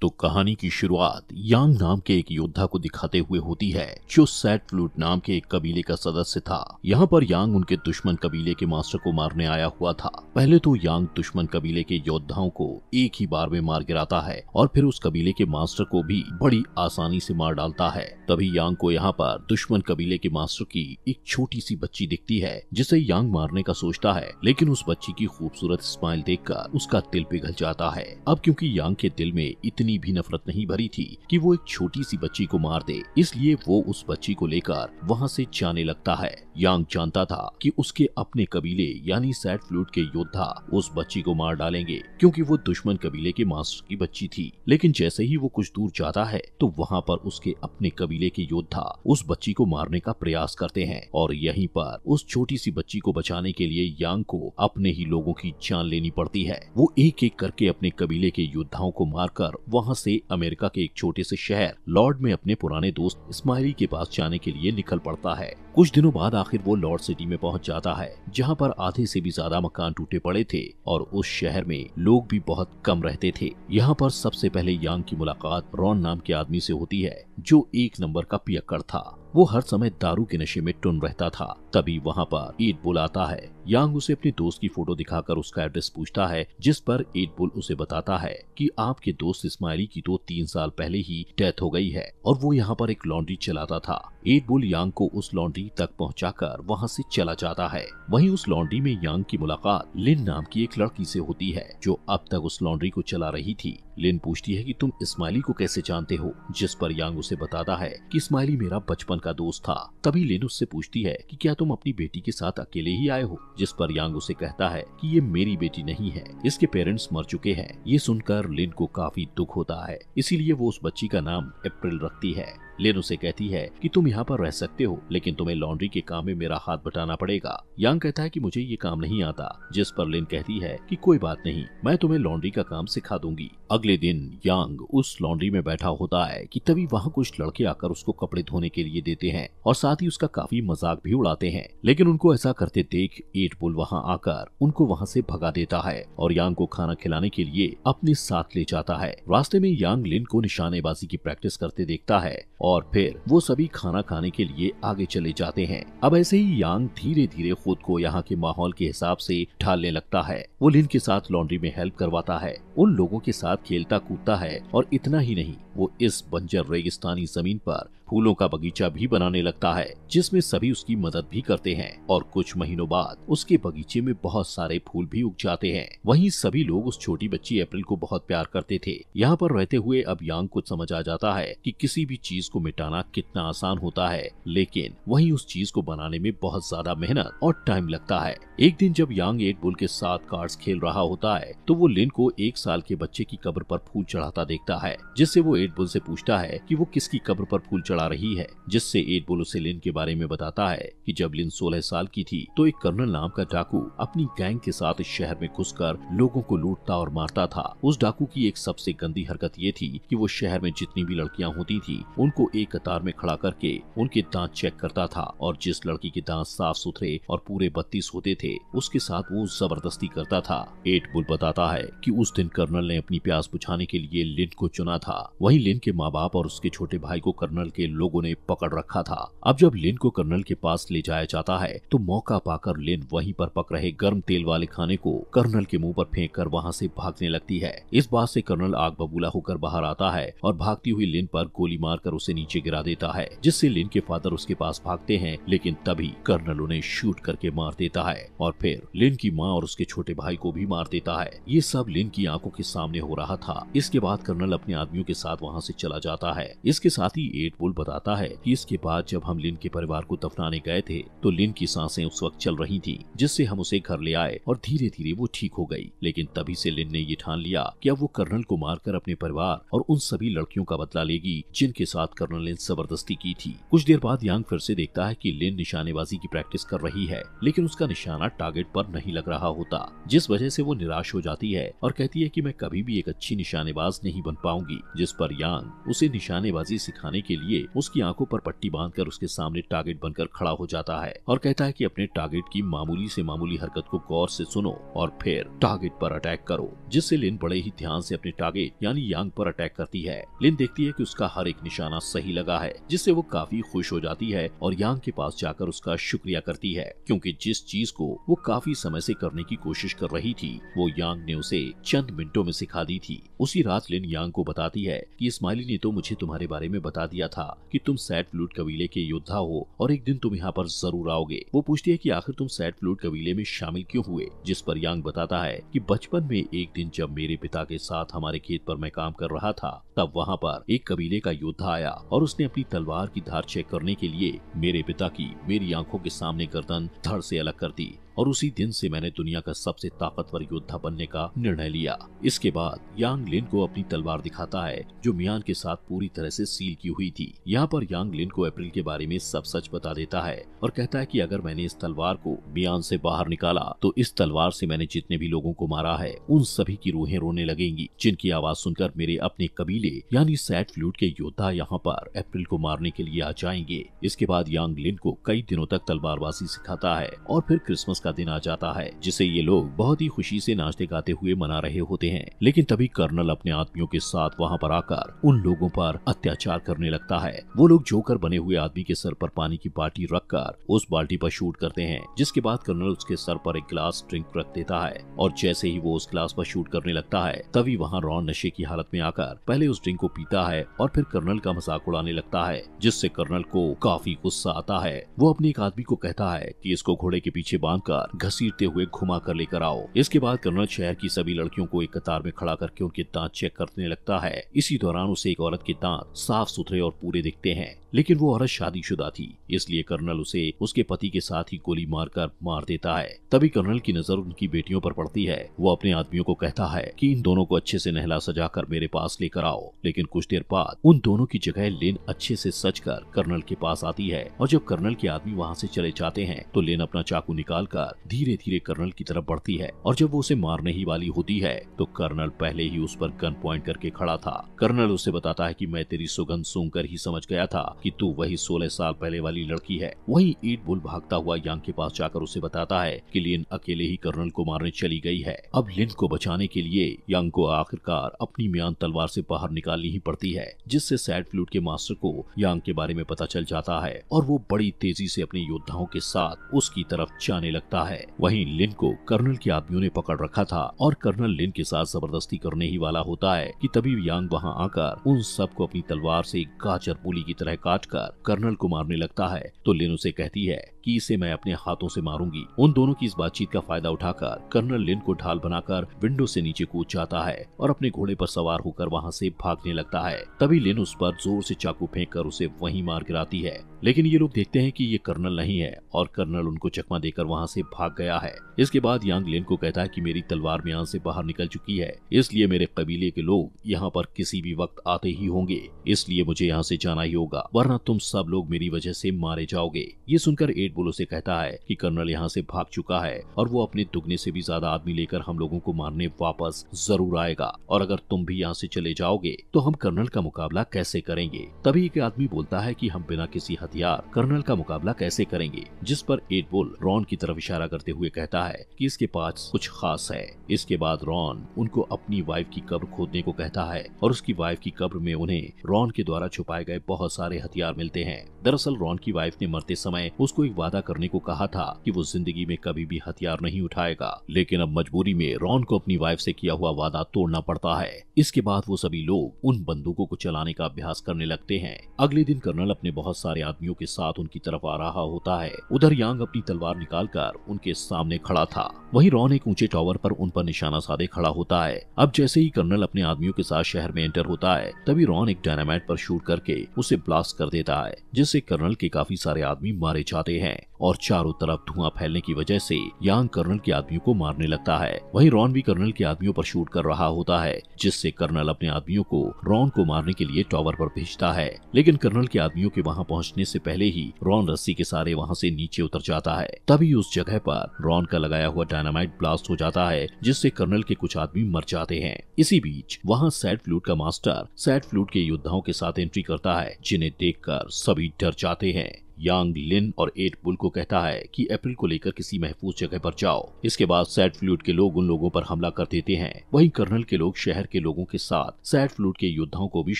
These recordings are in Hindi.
तो कहानी की शुरुआत यांग नाम के एक योद्धा को दिखाते हुए होती है जो सैट फ्लूट नाम के एक कबीले का सदस्य था यहाँ पर यांग उनके दुश्मन कबीले के मास्टर को मारने आया हुआ था पहले तो यांग दुश्मन कबीले के योद्धाओं को एक ही बार में मार गिराता है और फिर उस कबीले के मास्टर को भी बड़ी आसानी से मार डालता है तभी यांग को यहाँ पर दुश्मन कबीले के मास्टर की एक छोटी सी बच्ची दिखती है जिसे यांग मारने का सोचता है लेकिन उस बच्ची की खूबसूरत स्माइल देखकर उसका दिल पिघल जाता है अब क्यूँकी यांग के दिल में इतनी इतनी भी नफरत नहीं भरी थी कि वो एक छोटी सी बच्ची को मार दे इसलिए वो उस बच्ची को लेकर वहाँ से जाने लगता है यांग जानता था कि उसके अपने कबीले यानी सैड फ्लूट के योद्धा उस बच्ची को मार डालेंगे क्योंकि वो दुश्मन कबीले के मास्टर की बच्ची थी लेकिन जैसे ही वो कुछ दूर जाता है तो वहाँ पर उसके अपने कबीले के योद्धा उस बच्ची को मारने का प्रयास करते हैं और यहीं पर उस छोटी सी बच्ची को बचाने के लिए यांग को अपने ही लोगों की जान लेनी पड़ती है वो एक एक करके अपने कबीले के योद्धाओं को मारकर वहाँ से अमेरिका के एक छोटे से शहर लॉर्ड में अपने पुराने दोस्त इस्माइली के पास जाने के लिए निकल पड़ता है कुछ दिनों बाद आखिर वो लॉर्ड सिटी में पहुंच जाता है जहां पर आधे से भी ज्यादा मकान टूटे पड़े थे और उस शहर में लोग भी बहुत कम रहते थे यहाँ पर सबसे पहले यांग की मुलाकात रॉन नाम के आदमी से होती है जो एक नंबर का पियक्कड़ था वो हर समय दारू के नशे में टुन रहता था तभी वहाँ पर ईट बुल आता है यांग उसे अपने दोस्त की फोटो दिखाकर उसका एड्रेस पूछता है जिस पर ईट बुल उसे बताता है कि आपके दोस्त इस्माइली की दो तो तीन साल पहले ही डेथ हो गई है और वो यहाँ पर एक लॉन्ड्री चलाता था ईट बुल यांग को उस लॉन्ड्री लॉन्डी तक पहुंचाकर वहां से चला जाता है वहीं उस लॉन्ड्री में यांग की मुलाकात लिन नाम की एक लड़की से होती है जो अब तक उस लॉन्ड्री को चला रही थी लिन पूछती है कि तुम इस्माइली को कैसे जानते हो जिस पर यांग उसे बताता है कि इस्माइली मेरा बचपन का दोस्त था तभी लिन उससे पूछती है कि क्या तुम अपनी बेटी के साथ अकेले ही आए हो जिस पर यांग उसे कहता है कि ये मेरी बेटी नहीं है इसके पेरेंट्स मर चुके हैं ये सुनकर लिन को काफी दुख होता है इसीलिए वो उस बच्ची का नाम अप्रैल रखती है लिन उसे कहती है कि तुम यहाँ पर रह सकते हो लेकिन तुम्हें लॉन्ड्री के काम में मेरा हाथ बटाना पड़ेगा यांग कहता है कि मुझे ये काम नहीं आता जिस पर लिन कहती है कि कोई बात नहीं मैं तुम्हें लॉन्ड्री का काम सिखा दूंगी अगले दिन यांग उस लॉन्ड्री में बैठा होता है की तभी वहाँ कुछ लड़के आकर उसको कपड़े धोने के लिए देते हैं और साथ ही उसका काफी मजाक भी उड़ाते हैं लेकिन उनको ऐसा करते देख एट बुल वहाँ आकर उनको वहाँ ऐसी भगा देता है और यांग को खाना खिलाने के लिए अपने साथ ले जाता है रास्ते में यांग लिन को निशानेबाजी की प्रैक्टिस करते देखता है और फिर वो सभी खाना खाने के लिए आगे चले जाते हैं अब ऐसे ही यांग धीरे धीरे खुद को यहाँ के माहौल के हिसाब से ढालने लगता है वो लिन के साथ लॉन्ड्री में हेल्प करवाता है उन लोगों के साथ खेलता कूदता है और इतना ही नहीं वो इस बंजर रेगिस्तानी जमीन पर फूलों का बगीचा भी बनाने लगता है जिसमें सभी उसकी मदद भी करते हैं और कुछ महीनों बाद उसके बगीचे में बहुत सारे फूल भी उग जाते हैं वहीं सभी लोग उस छोटी बच्ची अप्रैल को बहुत प्यार करते थे यहाँ पर रहते हुए अब यांग कुछ समझ आ जाता है कि किसी भी चीज को को मिटाना कितना आसान होता है लेकिन वहीं उस चीज को बनाने में बहुत ज्यादा मेहनत और टाइम लगता है एक दिन जब यांग एट बुल के साथ कार्ड्स खेल रहा होता है तो वो लिन को एक साल के बच्चे की कब्र पर फूल चढ़ाता देखता है जिससे वो एट बुल से पूछता है कि वो किसकी कब्र पर फूल चढ़ा रही है जिससे एट बुल उसे लिन के बारे में बताता है कि जब लिन सोलह साल की थी तो एक कर्नल नाम का डाकू अपनी गैंग के साथ शहर में कर लोगों को लूटता और मारता था उस डाकू की एक सबसे गंदी हरकत ये थी की वो शहर में जितनी भी लड़कियाँ होती थी उनको एक कतार में खड़ा करके उनके दांत चेक करता था और जिस लड़की के दांत साफ सुथरे और पूरे बत्तीस होते थे उसके साथ वो जबरदस्ती करता था एट बुल बताता है कि उस दिन कर्नल ने अपनी प्यास बुझाने के लिए लिन को चुना था वही लिन के माँ बाप और उसके छोटे भाई को कर्नल के लोगों ने पकड़ रखा था अब जब लिन को कर्नल के पास ले जाया जाता है तो मौका पाकर लिन वहीं पर पक रहे गर्म तेल वाले खाने को कर्नल के मुंह पर फेंक कर वहाँ से भागने लगती है इस बात से कर्नल आग बबूला होकर बाहर आता है और भागती हुई लिन पर गोली मारकर उसे से नीचे गिरा देता है जिससे लिन के फादर उसके पास भागते हैं लेकिन तभी कर्नल उन्हें शूट करके मार देता है और फिर लिन की माँ और उसके छोटे भाई को भी मार देता है ये सब लिन की आंखों के सामने हो रहा था इसके बाद कर्नल अपने आदमियों के साथ वहाँ से चला जाता है इसके साथ ही एट बुल बताता है की इसके बाद जब हम लिन के परिवार को दफनाने गए थे तो लिन की सांसें उस वक्त चल रही थी जिससे हम उसे घर ले आए और धीरे धीरे वो ठीक हो गई लेकिन तभी से लिन ने ये ठान लिया कि अब वो कर्नल को मारकर अपने परिवार और उन सभी लड़कियों का बदला लेगी जिनके साथ कर्नल लिन जबरदस्ती की थी कुछ देर बाद यांग फिर से देखता है कि लिन निशानेबाजी की प्रैक्टिस कर रही है लेकिन उसका निशाना टारगेट पर नहीं लग रहा होता जिस वजह से वो निराश हो जाती है और कहती है कि मैं कभी भी एक अच्छी निशानेबाज नहीं बन पाऊंगी जिस पर यांग उसे निशानेबाजी सिखाने के लिए उसकी आंखों पर पट्टी बांधकर उसके सामने टारगेट बनकर खड़ा हो जाता है और कहता है कि अपने टारगेट की मामूली से मामूली हरकत को गौर से सुनो और फिर टारगेट पर अटैक करो जिससे लिन बड़े ही ध्यान से अपने टारगेट यानी यांग पर अटैक करती है लिन देखती है कि उसका हर एक निशाना सही लगा है जिससे वो काफी खुश हो जाती है और यांग के पास जाकर उसका शुक्रिया करती है क्योंकि जिस चीज को वो काफी समय से करने की कोशिश कर रही थी वो यांग ने उसे चंद मिनटों में सिखा दी थी उसी रात लिन यांग को बताती है कि इस्माइली ने तो मुझे तुम्हारे बारे में बता दिया था कि तुम सैट फ्लूट कबीले के योद्धा हो और एक दिन तुम यहाँ पर जरूर आओगे वो पूछती है की आखिर तुम सैट फ्लूट कबीले में शामिल क्यों हुए जिस पर यांग बताता है की बचपन में एक दिन जब मेरे पिता के साथ हमारे खेत पर मैं काम कर रहा था तब वहाँ पर एक कबीले का योद्धा आया और उसने अपनी तलवार की धार चेक करने के लिए मेरे पिता की मेरी आंखों के सामने गर्दन धड़ से अलग कर दी और उसी दिन से मैंने दुनिया का सबसे ताकतवर योद्धा बनने का निर्णय लिया इसके बाद यांग लिन को अपनी तलवार दिखाता है जो मियान के साथ पूरी तरह से सील की हुई थी यहाँ पर यांग लिन को अप्रैल के बारे में सब सच बता देता है और कहता है की अगर मैंने इस तलवार को मियान से बाहर निकाला तो इस तलवार से मैंने जितने भी लोगों को मारा है उन सभी की रूहें रोने लगेंगी जिनकी आवाज सुनकर मेरे अपने कबीले यानी सैट फ्लूट के योद्धा यहाँ पर अप्रैल को मारने के लिए आ जाएंगे इसके बाद यांग लिन को कई दिनों तक तलवारबाजी सिखाता है और फिर क्रिसमस का दिन आ जाता है जिसे ये लोग बहुत ही खुशी से नाचते गाते हुए मना रहे होते हैं लेकिन तभी कर्नल अपने आदमियों के साथ वहाँ पर आकर उन लोगों पर अत्याचार करने लगता है वो लोग जोकर बने हुए आदमी के सर पर पानी की बाल्टी रखकर उस बाल्टी पर शूट करते हैं जिसके बाद कर्नल उसके सर पर एक ग्लास ड्रिंक रख देता है और जैसे ही वो उस ग्लास पर शूट करने लगता है तभी वहाँ रॉन नशे की हालत में आकर पहले उस ड्रिंक को पीता है और फिर कर्नल का मजाक उड़ाने लगता है जिससे कर्नल को काफी गुस्सा आता है वो अपने एक आदमी को कहता है की इसको घोड़े के पीछे बांध कतार घसीटते हुए घुमा कर लेकर आओ इसके बाद कर्नल शहर की सभी लड़कियों को एक कतार में खड़ा करके उनके दांत चेक करने लगता है इसी दौरान उसे एक औरत के दांत साफ सुथरे और पूरे दिखते हैं लेकिन वो औरत शादीशुदा थी इसलिए कर्नल उसे उसके पति के साथ ही गोली मारकर मार देता है तभी कर्नल की नजर उनकी बेटियों पर पड़ती है वो अपने आदमियों को कहता है कि इन दोनों को अच्छे से नहला सजा कर मेरे पास लेकर आओ लेकिन कुछ देर बाद उन दोनों की जगह लेन अच्छे से सज कर कर्नल के पास आती है और जब कर्नल के आदमी वहाँ से चले जाते हैं तो लेन अपना चाकू निकाल कर लेकर धीरे धीरे कर्नल की तरफ बढ़ती है और जब वो उसे मारने ही वाली होती है तो कर्नल पहले ही उस पर गन पॉइंट करके खड़ा था कर्नल उसे बताता है कि मैं तेरी सुगंध सूंघ कर ही समझ गया था कि तू वही सोलह साल पहले वाली लड़की है वही ईट बुल भागता हुआ यांग के पास जाकर उसे बताता है की लिन अकेले ही कर्नल को मारने चली गई है अब लिन को बचाने के लिए यांग को आखिरकार अपनी म्यान तलवार से बाहर निकालनी ही पड़ती है जिससे सैड फ्लूट के मास्टर को यांग के बारे में पता चल जाता है और वो बड़ी तेजी से अपने योद्धाओं के साथ उसकी तरफ जाने लगता सकता है वहीं लिन को कर्नल के आदमियों ने पकड़ रखा था और कर्नल लिन के साथ जबरदस्ती करने ही वाला होता है कि तभी यांग वहां आकर उन सबको अपनी तलवार से गाचर गाजर पुली की तरह काट कर कर्नल को मारने लगता है तो लिन उसे कहती है कि इसे मैं अपने हाथों से मारूंगी उन दोनों की इस बातचीत का फायदा उठाकर कर्नल लिन को ढाल बनाकर विंडो से नीचे कूद जाता है और अपने घोड़े पर सवार होकर वहां से भागने लगता है तभी लिन उस पर जोर से चाकू फेंक कर उसे वहीं मार गिराती है लेकिन ये लोग देखते हैं कि ये कर्नल नहीं है और कर्नल उनको चकमा देकर वहाँ से भाग गया है इसके बाद यांग लेन को कहता है कि मेरी तलवार में से बाहर निकल चुकी है इसलिए मेरे कबीले के लोग यहाँ पर किसी भी वक्त आते ही होंगे इसलिए मुझे यहाँ से जाना ही होगा वरना तुम सब लोग मेरी वजह से मारे जाओगे ये सुनकर एट बोलो से कहता है की कर्नल यहाँ से भाग चुका है और वो अपने दुगने से भी ज्यादा आदमी लेकर हम लोगों को मारने वापस जरूर आएगा और अगर तुम भी यहाँ से चले जाओगे तो हम कर्नल का मुकाबला कैसे करेंगे तभी एक आदमी बोलता है की हम बिना किसी हथियार कर्नल का मुकाबला कैसे करेंगे जिस पर एट बुल रॉन की तरफ इशारा करते हुए कहता है कि इसके पास कुछ खास है इसके बाद रॉन उनको अपनी वाइफ की कब्र खोदने को कहता है और उसकी वाइफ की कब्र में उन्हें रॉन के द्वारा छुपाए गए बहुत सारे हथियार मिलते हैं दरअसल रॉन की वाइफ ने मरते समय उसको एक वादा करने को कहा था की वो जिंदगी में कभी भी हथियार नहीं उठाएगा लेकिन अब मजबूरी में रॉन को अपनी वाइफ ऐसी किया हुआ वादा तोड़ना पड़ता है इसके बाद वो सभी लोग उन बंदूकों को चलाने का अभ्यास करने लगते हैं अगले दिन कर्नल अपने बहुत सारे आदमियों के साथ उनकी तरफ आ रहा होता है उधर यांग अपनी तलवार निकालकर उनके सामने खड़ा था वहीं रॉन एक ऊंचे टॉवर पर उन पर निशाना साधे खड़ा होता है अब जैसे ही कर्नल अपने आदमियों के साथ शहर में एंटर होता है तभी रॉन एक डायनामाइट पर शूट करके उसे ब्लास्ट कर देता है जिससे कर्नल के काफी सारे आदमी मारे जाते हैं और चारों तरफ धुआं फैलने की वजह से यांग कर्नल के आदमियों को मारने लगता है वहीं रॉन भी कर्नल के आदमियों पर शूट कर रहा होता है जिससे कर्नल अपने आदमियों को रॉन को मारने के लिए टॉवर पर भेजता है लेकिन कर्नल के आदमियों के वहाँ पहुँचने से पहले ही रॉन रस्सी के सारे वहाँ से नीचे उतर जाता है तभी उस जगह पर रॉन का लगाया हुआ डायनामाइट ब्लास्ट हो जाता है जिससे कर्नल के कुछ आदमी मर जाते हैं इसी बीच वहाँ सैड फ्लूट का मास्टर सैड फ्लूट के योद्धाओं के साथ एंट्री करता है जिन्हें देख सभी डर जाते हैं यांग लिन और एट बुल को कहता है कि अप्रैल को लेकर किसी महफूज जगह पर जाओ इसके बाद सैड फ्लूट के लोग उन लोगों पर हमला कर देते हैं वहीं कर्नल के लोग शहर के लोगों के साथ सैड फ्लूट के योद्धाओं को भी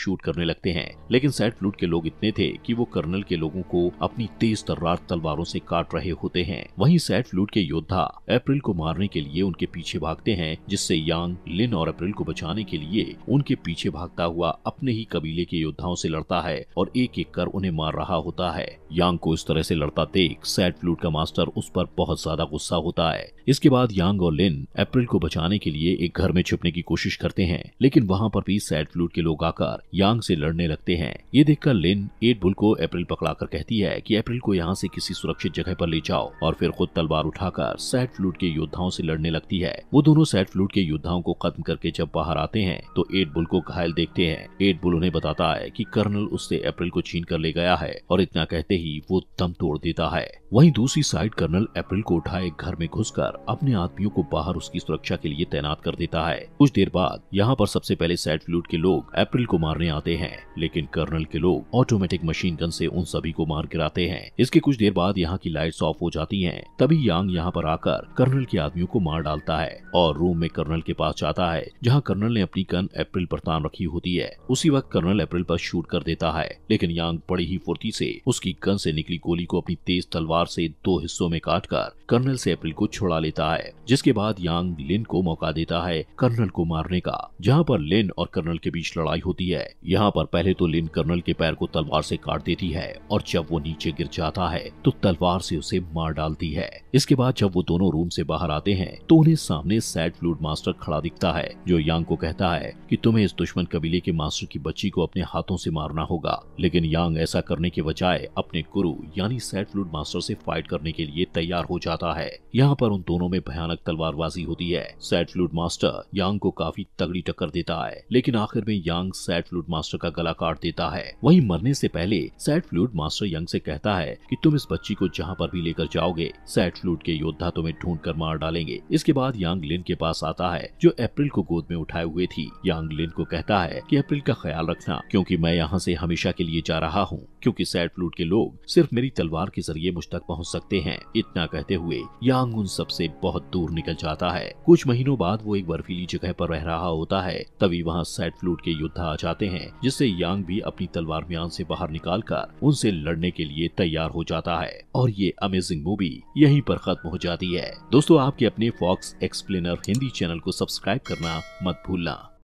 शूट करने लगते हैं लेकिन सैड फ्लूट के लोग इतने थे कि वो कर्नल के लोगों को अपनी तेज तर्रार तलवारों से काट रहे होते हैं वहीं सैड फ्लूट के योद्धा अप्रैल को मारने के लिए उनके पीछे भागते हैं जिससे यांग लिन और अप्रैल को बचाने के लिए उनके पीछे भागता हुआ अपने ही कबीले के योद्धाओं से लड़ता है और एक एक कर उन्हें मार रहा होता है यांग को इस तरह से लड़ता देख सैड फ्लूट का मास्टर उस पर बहुत ज्यादा गुस्सा होता है इसके बाद यांग और लिन अप्रैल को बचाने के लिए एक घर में छिपने की कोशिश करते हैं लेकिन वहाँ पर भी सैड फ्लूट के लोग आकर यांग से लड़ने लगते हैं ये देखकर लिन एट बुल को अप्रैल पकड़ा कहती है की अप्रैल को यहाँ से किसी सुरक्षित जगह पर ले जाओ और फिर खुद तलवार उठाकर सैड फ्लूट के योद्धाओं से लड़ने लगती है वो दोनों सैड फ्लूट के योद्धाओं को खत्म करके जब बाहर आते हैं तो एट बुल को घायल देखते हैं एट बुल उन्हें बताता है कि कर्नल उससे अप्रैल को छीन कर ले गया है और इतना कहते ही वो दम तोड़ देता है वहीं दूसरी साइड कर्नल अप्रैल को उठाए घर में घुसकर अपने आदमियों को बाहर उसकी सुरक्षा के लिए तैनात कर देता है कुछ देर बाद यहाँ पर सबसे पहले सैड फ्लूट के लोग अप्रैल को मारने आते हैं लेकिन कर्नल के लोग ऑटोमेटिक मशीन गन से उन सभी को मार गिराते हैं इसके कुछ देर बाद यहाँ की लाइट्स ऑफ हो जाती है तभी यांग यहाँ पर आकर कर्नल के आदमियों को मार डालता है और रूम में कर्नल के पास जाता है जहाँ कर्नल ने अपनी गन अप्रैल पर तान रखी होती है उसी वक्त कर्नल अप्रैल पर शूट कर देता है लेकिन यांग बड़ी ही फुर्ती से उसकी गन से निकली गोली को अपनी तेज तलवार से दो हिस्सों में काटकर कर्नल से अप्रिल को छुड़ा लेता है जिसके बाद यांग लिन को मौका देता है कर्नल को मारने का जहाँ पर लिन और कर्नल के बीच लड़ाई होती है यहाँ पर पहले तो लिन कर्नल के पैर को तलवार से काट देती है और जब वो नीचे गिर जाता है तो तलवार से उसे मार डालती है इसके बाद जब वो दोनों रूम से बाहर आते हैं तो उन्हें सामने सैड फ्लूड मास्टर खड़ा दिखता है जो यांग को कहता है कि तुम्हें इस दुश्मन कबीले के मास्टर की बच्ची को अपने हाथों से मारना होगा लेकिन यांग ऐसा करने के बजाय अपने एक गुरु यानी सेट फ्लूड मास्टर से फाइट करने के लिए तैयार हो जाता है यहाँ पर उन दोनों में भयानक तलवारबाजी होती है सेट फ्लूड मास्टर यांग को काफी तगड़ी टक्कर देता है लेकिन आखिर में यांग सेट फ्लूड मास्टर का गला काट देता है वही मरने से पहले सेट फ्लूड मास्टर यंग से कहता है कि तुम इस बच्ची को जहाँ पर भी लेकर जाओगे सेट फ्लूड के योद्धा तुम्हें ढूंढ कर मार डालेंगे इसके बाद यांग लिन के पास आता है जो अप्रैल को गोद में उठाए हुए थी यांग लिन को कहता है की अप्रैल का ख्याल रखना क्यूँकी मैं यहाँ ऐसी हमेशा के लिए जा रहा हूँ क्यूँकी सैड फ्लूट के लोग सिर्फ मेरी तलवार के जरिए मुझ तक पहुंच सकते हैं इतना कहते हुए यांग उन सबसे बहुत दूर निकल जाता है कुछ महीनों बाद वो एक बर्फीली जगह पर रह रहा होता है तभी वहाँ सैड फ्लूट के योद्धा आ जाते हैं जिससे यांग भी अपनी तलवार म्यान से बाहर निकाल कर उनसे लड़ने के लिए तैयार हो जाता है और ये अमेजिंग मूवी यही पर खत्म हो जाती है दोस्तों आपके अपने फॉक्स एक्सप्लेनर हिंदी चैनल को सब्सक्राइब करना मत भूलना